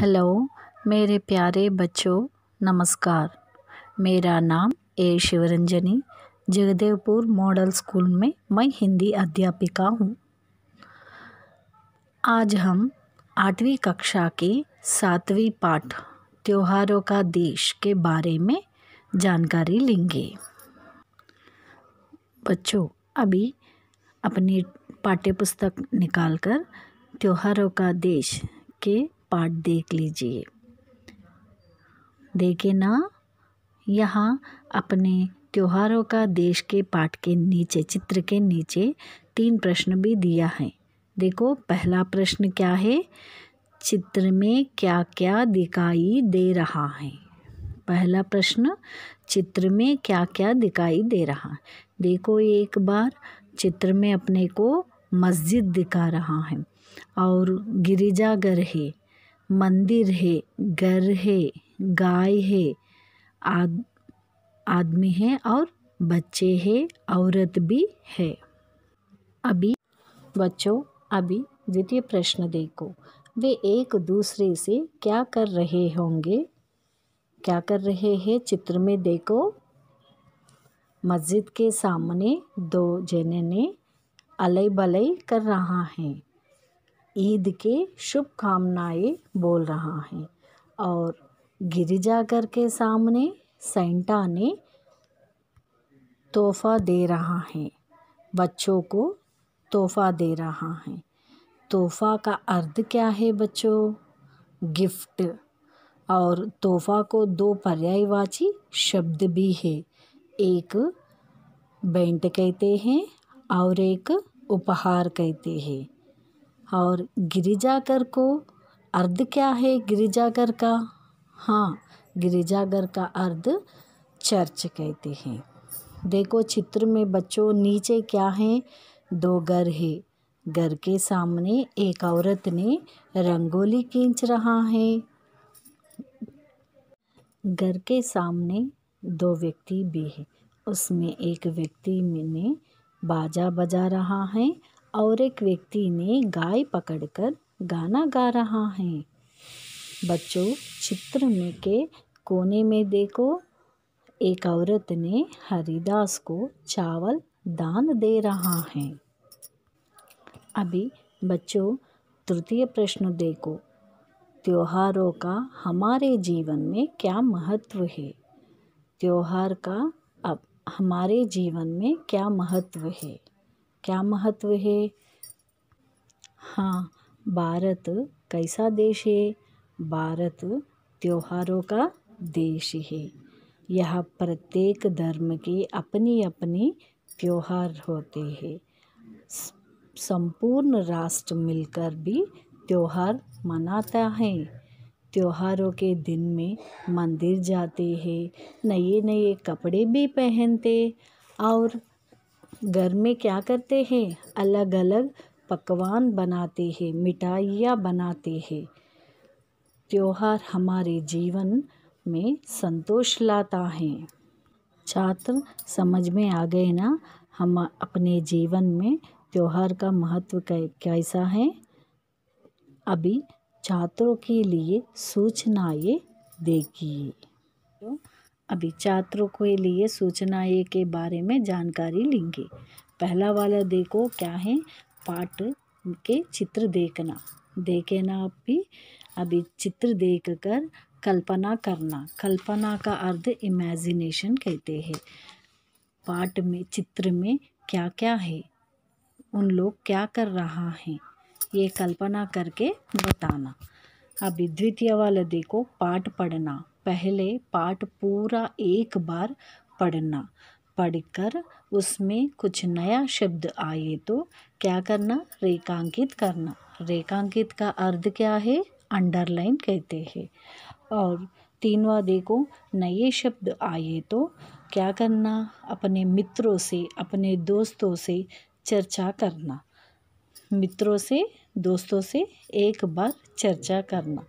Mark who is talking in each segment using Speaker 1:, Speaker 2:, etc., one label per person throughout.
Speaker 1: hello मेरे प्यारे बच्चों नमस्कार मेरा नाम A Shivaranjani Jagdevpur model school में मैं हिंदी अध्यापिका हूँ आज हम आठवीं कक्षा के सातवीं पाठ त्योहारों का देश के बारे में जानकारी लेंगे बच्चों अभी अपनी पाठ्य पुस्तक निकालकर त्योहारों का देश के पार्ट देख लीजिए देखे ना यहाँ अपने त्योहारों का देश के पाठ के नीचे चित्र के नीचे तीन प्रश्न भी दिया है देखो पहला प्रश्न क्या है चित्र में क्या क्या दिखाई दे रहा है पहला प्रश्न चित्र में क्या क्या दिखाई दे रहा है देखो एक बार चित्र में अपने को मस्जिद दिखा रहा है और गिरिजाघर है मंदिर है घर है गाय है आद आदमी है और बच्चे है औरत भी है अभी बच्चों अभी द्वितीय प्रश्न देखो वे एक दूसरे से क्या कर रहे होंगे क्या कर रहे हैं चित्र में देखो मस्जिद के सामने दो जने ने अलई बलई कर रहा है ईद के शुभकामनाएँ बोल रहा है और गिरिजाघर के सामने सेंटा ने तोहफा दे रहा है बच्चों को तोहफा दे रहा है तोहफा का अर्थ क्या है बच्चों गिफ्ट और तोहफा को दो पर्यायवाची शब्द भी है एक बेंट कहते हैं और एक उपहार कहते हैं और गिरिजाघर को अर्ध क्या है गिरिजाघर का हाँ गिरिजाघर का अर्ध चर्च कहते हैं देखो चित्र में बच्चों नीचे क्या है दो घर है घर के सामने एक औरत ने रंगोली खींच रहा है घर के सामने दो व्यक्ति भी है उसमें एक व्यक्ति ने बाजा बजा रहा है और एक व्यक्ति ने गाय पकड़कर गाना गा रहा है बच्चों चित्र में के कोने में देखो एक औरत ने हरिदास को चावल दान दे रहा है अभी बच्चों तृतीय प्रश्न देखो त्योहारों का हमारे जीवन में क्या महत्व है त्योहार का अब हमारे जीवन में क्या महत्व है क्या महत्व है हाँ भारत कैसा देश है भारत त्योहारों का देश है यह प्रत्येक धर्म के अपनी अपने त्यौहार होते हैं संपूर्ण राष्ट्र मिलकर भी त्यौहार मनाता है त्योहारों के दिन में मंदिर जाते हैं नए नए कपड़े भी पहनते और घर में क्या करते हैं अलग अलग पकवान बनाते हैं मिठाइयाँ बनाते हैं त्यौहार हमारे जीवन में संतोष लाता है छात्र समझ में आ गए ना हम अपने जीवन में त्यौहार का महत्व कैसा है अभी छात्रों के लिए सूचनाएँ देखिए अभी छात्रों के लिए सूचनाएं के बारे में जानकारी लेंगे पहला वाला देखो क्या है पाठ के चित्र देखना देखे ना आप भी अभी चित्र देख कर कल्पना करना कल्पना का अर्थ इमेजिनेशन कहते हैं पाठ में चित्र में क्या क्या है उन लोग क्या कर रहा है ये कल्पना करके बताना अभी द्वितीय वाला देखो पाठ पढ़ना पहले पाठ पूरा एक बार पढ़ना पढ़कर उसमें कुछ नया शब्द आए तो क्या करना रेखांकित करना रेखांकित का अर्थ क्या है अंडरलाइन कहते हैं और तीनवा देखो नए शब्द आए तो क्या करना अपने मित्रों से अपने दोस्तों से चर्चा करना मित्रों से दोस्तों से एक बार चर्चा करना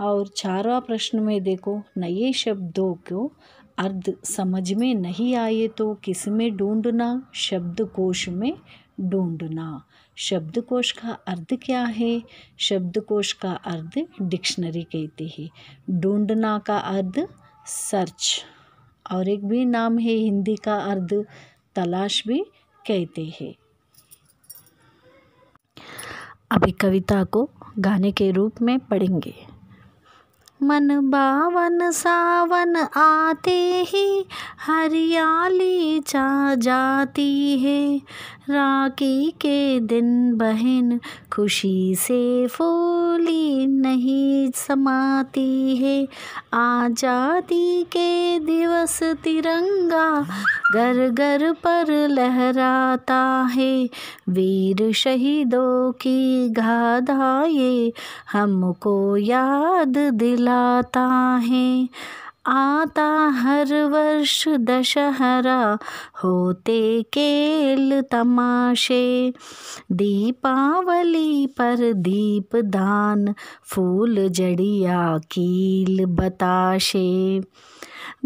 Speaker 1: और चारवा प्रश्न में देखो नए शब्दों को अर्ध समझ में नहीं आए तो किस में ढूंढना शब्दकोश में ढूंढना शब्दकोश का अर्थ क्या है शब्दकोश का अर्थ डिक्शनरी कहते हैं ढूंढना का अर्थ सर्च और एक भी नाम है हिंदी का अर्ध तलाश भी कहते हैं अभी कविता को गाने के रूप में पढ़ेंगे मन बावन सावन आते ही हरियाली छा जाती है राखी के दिन बहन खुशी से फूली नहीं समाती है आज़ादी के दिवस तिरंगा घर घर पर लहराता है वीर शहीदों की गाधाए हमको याद दिलाता है आता हर वर्ष दशहरा होते केल तमाशे दीपावली पर दीप दान फूल जड़िया कील बताशे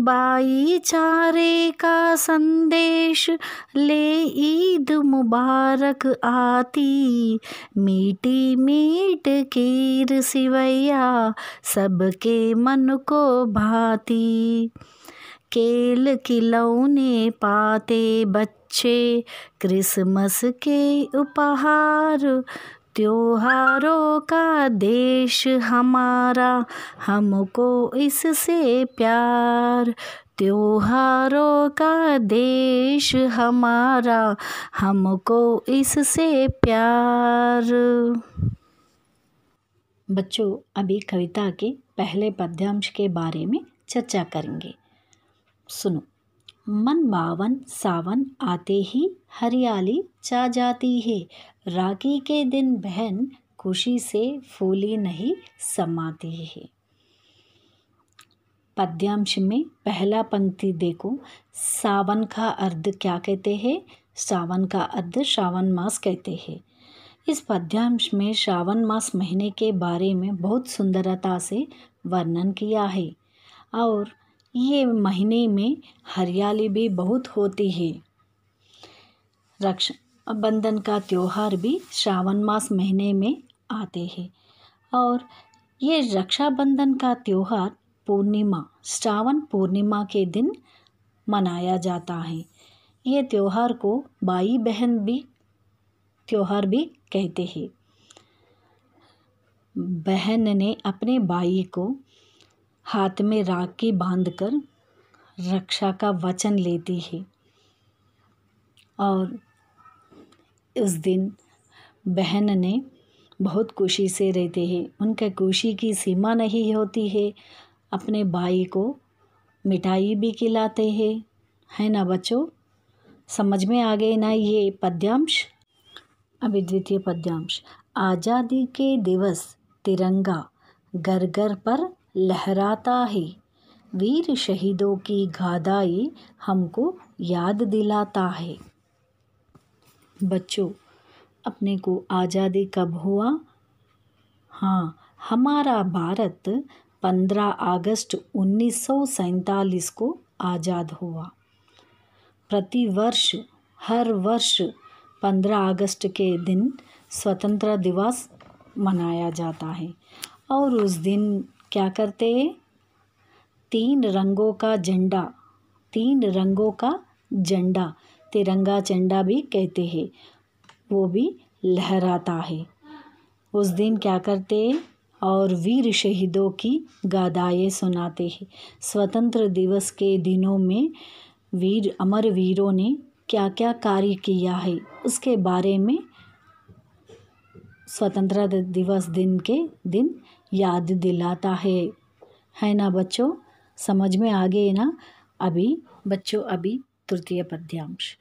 Speaker 1: भाईचारे का संदेश ले ईद मुबारक आती मीठी मीट खीर सिवैया सबके मन को भाती केल खिलौने पाते बच्चे क्रिसमस के उपहार त्योहारों का देश हमारा हमको इससे प्यार त्योहारों का देश हमारा हमको इससे प्यार बच्चों अभी कविता के पहले पद्यांश के बारे में चर्चा करेंगे सुनो मन बावन सावन आते ही हरियाली छा जाती है राखी के दिन बहन खुशी से फूली नहीं समाती है पद्यांश में पहला पंक्ति देखो सावन का अर्ध क्या कहते हैं सावन का अर्ध श्रावण मास कहते हैं इस पद्यांश में श्रावण मास महीने के बारे में बहुत सुंदरता से वर्णन किया है और ये महीने में हरियाली भी बहुत होती है रक्षाबंधन का त्यौहार भी श्रावण मास महीने में आते हैं और ये रक्षाबंधन का त्यौहार पूर्णिमा श्रावण पूर्णिमा के दिन मनाया जाता है ये त्यौहार को बाई बहन भी त्यौहार भी कहते हैं बहन ने अपने भाई को हाथ में राखी बांध कर रक्षा का वचन लेती है और उस दिन बहन ने बहुत खुशी से रहते हैं उनका खुशी की सीमा नहीं होती है अपने भाई को मिठाई भी खिलाते हैं है ना बच्चों समझ में आ गए ना ये पद्यांश अभी द्वितीय पद्यांश आज़ादी के दिवस तिरंगा घर घर पर लहराता है वीर शहीदों की गादाई हमको याद दिलाता है बच्चों अपने को आज़ादी कब हुआ हाँ हमारा भारत 15 अगस्त उन्नीस को आज़ाद हुआ प्रतिवर्ष हर वर्ष 15 अगस्त के दिन स्वतंत्रता दिवस मनाया जाता है और उस दिन क्या करते हैं तीन रंगों का झंडा तीन रंगों का झंडा तिरंगा झंडा भी कहते हैं वो भी लहराता है उस दिन क्या करते हैं और वीर शहीदों की गादाएँ सुनाते हैं स्वतंत्र दिवस के दिनों में वीर अमर वीरों ने क्या क्या कार्य किया है उसके बारे में स्वतंत्रता दिवस दिन के दिन याद दिलाता है है ना बच्चों समझ में आ गए ना अभी बच्चों अभी तृतीय पद्यांश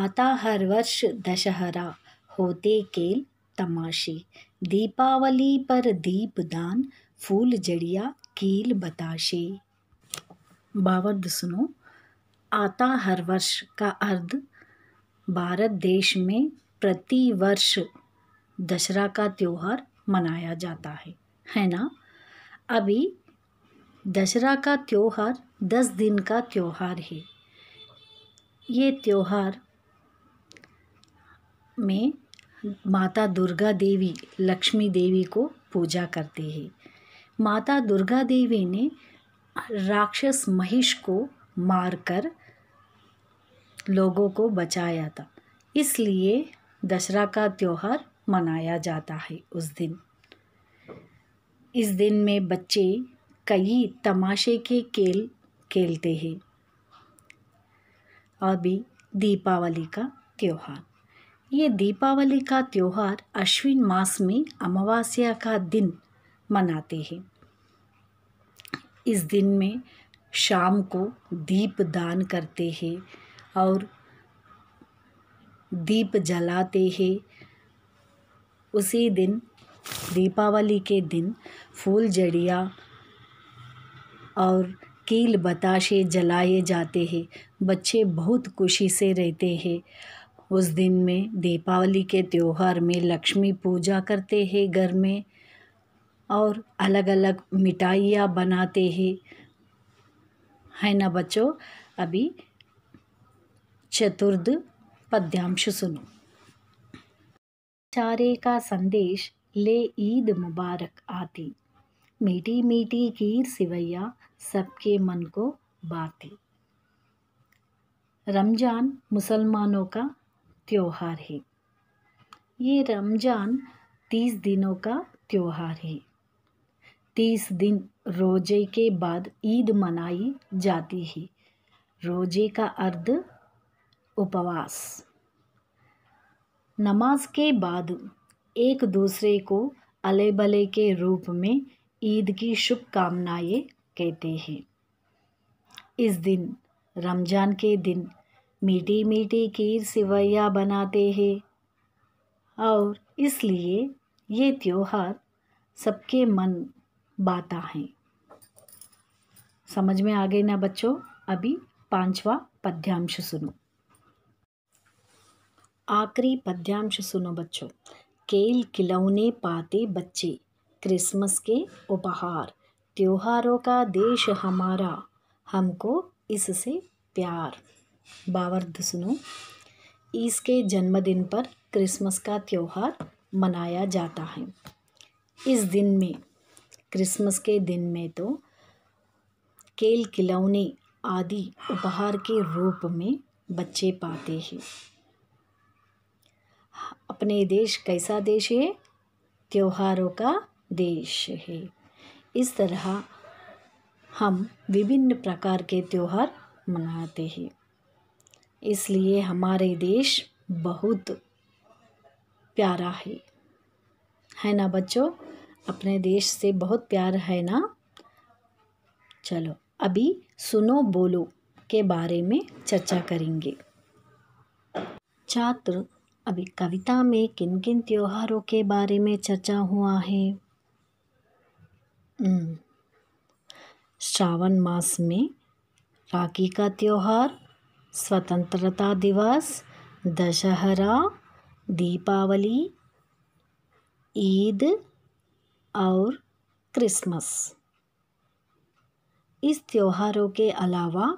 Speaker 1: आता हर वर्ष दशहरा होते केल तमाशे दीपावली पर दीपदान फूल जड़िया कील बताशे बावर्द सुनो आता हर वर्ष का अर्ध भारत देश में प्रति वर्ष दशहरा का त्यौहार मनाया जाता है है ना अभी दशहरा का त्यौहार दस दिन का त्यौहार है ये त्यौहार में माता दुर्गा देवी लक्ष्मी देवी को पूजा करते हैं माता दुर्गा देवी ने राक्षस महिष को मारकर लोगों को बचाया था इसलिए दशहरा का त्यौहार मनाया जाता है उस दिन इस दिन में बच्चे कई तमाशे के खेल खेलते हैं अभी दीपावली का त्यौहार ये दीपावली का त्यौहार अश्विन मास में अमावस्या का दिन मनाते हैं इस दिन में शाम को दीप दान करते हैं और दीप जलाते हैं उसी दिन दीपावली के दिन जड़िया और कील बताशे जलाए जाते हैं बच्चे बहुत खुशी से रहते हैं उस दिन में दीपावली के त्यौहार में लक्ष्मी पूजा करते हैं घर में और अलग अलग मिठाइयाँ बनाते हैं है ना बच्चों अभी चतुर्द पद्यांश सुनो चारे का संदेश ले ईद मुबारक आती मीठी मीठी खीर सिवैया सबके मन को बाती रमज़ान मुसलमानों का त्यौहार है ये रमज़ान तीस दिनों का त्यौहार है तीस दिन रोजे के बाद ईद मनाई जाती है रोजे का अर्ध उपवास नमाज के बाद एक दूसरे को अले बले के रूप में ईद की शुभकामनाएं कहते हैं इस दिन रमज़ान के दिन मीठी मीठी खीर सिवैया बनाते हैं और इसलिए ये त्यौहार सबके मन बाता है समझ में आ गए ना बच्चों अभी पांचवा पद्यांश सुनो आखिरी पद्यांश सुनो बच्चों खेल खिलौने पाते बच्चे क्रिसमस के उपहार त्योहारों का देश हमारा हमको इससे प्यार बावर्द सुनो इसके जन्मदिन पर क्रिसमस का त्यौहार मनाया जाता है इस दिन में क्रिसमस के दिन में तो खेल खिलौने आदि उपहार के रूप में बच्चे पाते हैं अपने देश कैसा देश है त्योहारों का देश है इस तरह हम विभिन्न प्रकार के त्यौहार मनाते हैं इसलिए हमारे देश बहुत प्यारा है है ना बच्चों अपने देश से बहुत प्यार है ना चलो अभी सुनो बोलो के बारे में चर्चा करेंगे छात्र अभी कविता में किन किन त्योहारों के बारे में चर्चा हुआ है श्रावण मास में राखी का त्यौहार स्वतंत्रता दिवस दशहरा दीपावली ईद और क्रिसमस इस त्योहारों के अलावा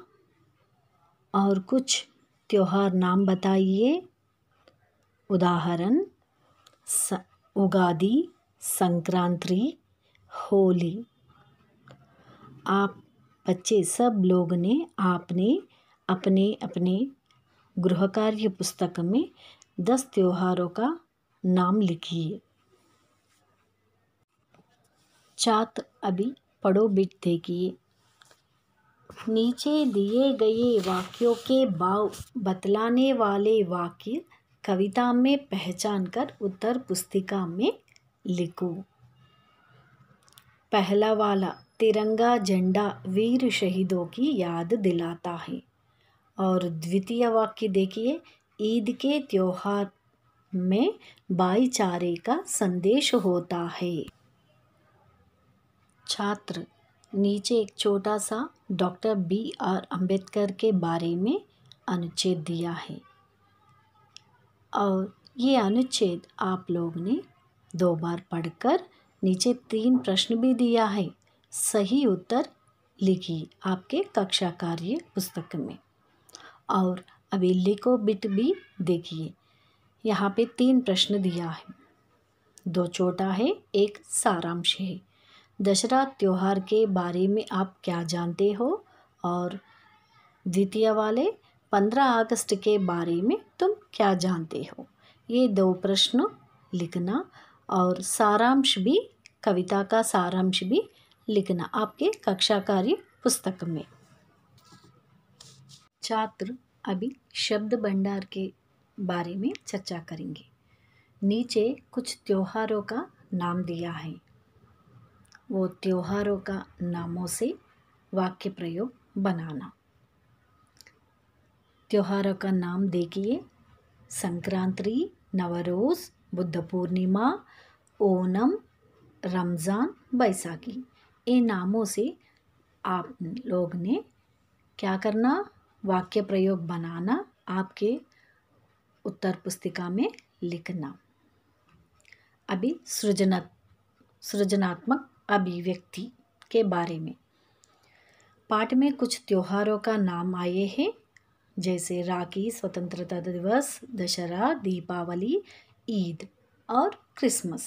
Speaker 1: और कुछ त्यौहार नाम बताइए उदाहरण स संक्रांति होली आप बच्चे सब लोग ने आपने अपने अपने गृह कार्य पुस्तक में दस त्योहारों का नाम लिखिए चात अभी पढ़ो बिट देखिए नीचे दिए गए वाक्यों के भाव बतलाने वाले वाक्य कविता में पहचान कर उत्तर पुस्तिका में लिखो पहला वाला तिरंगा झंडा वीर शहीदों की याद दिलाता है और द्वितीय वाक्य देखिए ईद के त्यौहार में भाईचारे का संदेश होता है छात्र नीचे एक छोटा सा डॉक्टर बी आर अंबेडकर के बारे में अनुच्छेद दिया है और ये अनुच्छेद आप लोग ने दो बार पढ़कर नीचे तीन प्रश्न भी दिया है सही उत्तर लिखिए आपके कक्षा कार्य पुस्तक में और अभी लिखो बिट भी देखिए यहाँ पे तीन प्रश्न दिया है दो छोटा है एक सारांश है दशहरा त्यौहार के बारे में आप क्या जानते हो और द्वितीय वाले पंद्रह अगस्त के बारे में तुम क्या जानते हो ये दो प्रश्न लिखना और सारांश भी कविता का सारांश भी लिखना आपके कक्षा कार्य पुस्तक में छात्र अभी शब्द भंडार के बारे में चर्चा करेंगे नीचे कुछ त्योहारों का नाम दिया है वो त्योहारों का नामों से वाक्य प्रयोग बनाना त्योहारों का नाम देखिए संक्रांति नवरोज़ बुद्ध पूर्णिमा ओनम रमज़ान बैसाखी इन नामों से आप लोग ने क्या करना वाक्य प्रयोग बनाना आपके उत्तर पुस्तिका में लिखना अभी सृजना सृजनात्मक अभिव्यक्ति के बारे में पाठ में कुछ त्योहारों का नाम आए हैं जैसे राखी स्वतंत्रता दिवस दशहरा दीपावली ईद और क्रिसमस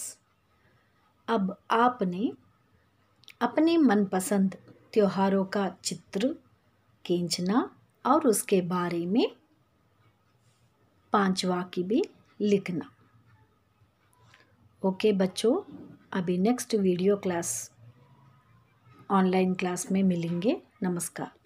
Speaker 1: अब आपने अपने मनपसंद त्योहारों का चित्र खींचना और उसके बारे में पांच वाक्य भी लिखना ओके बच्चों अभी next video class online class में मिलेंगे नमस्कार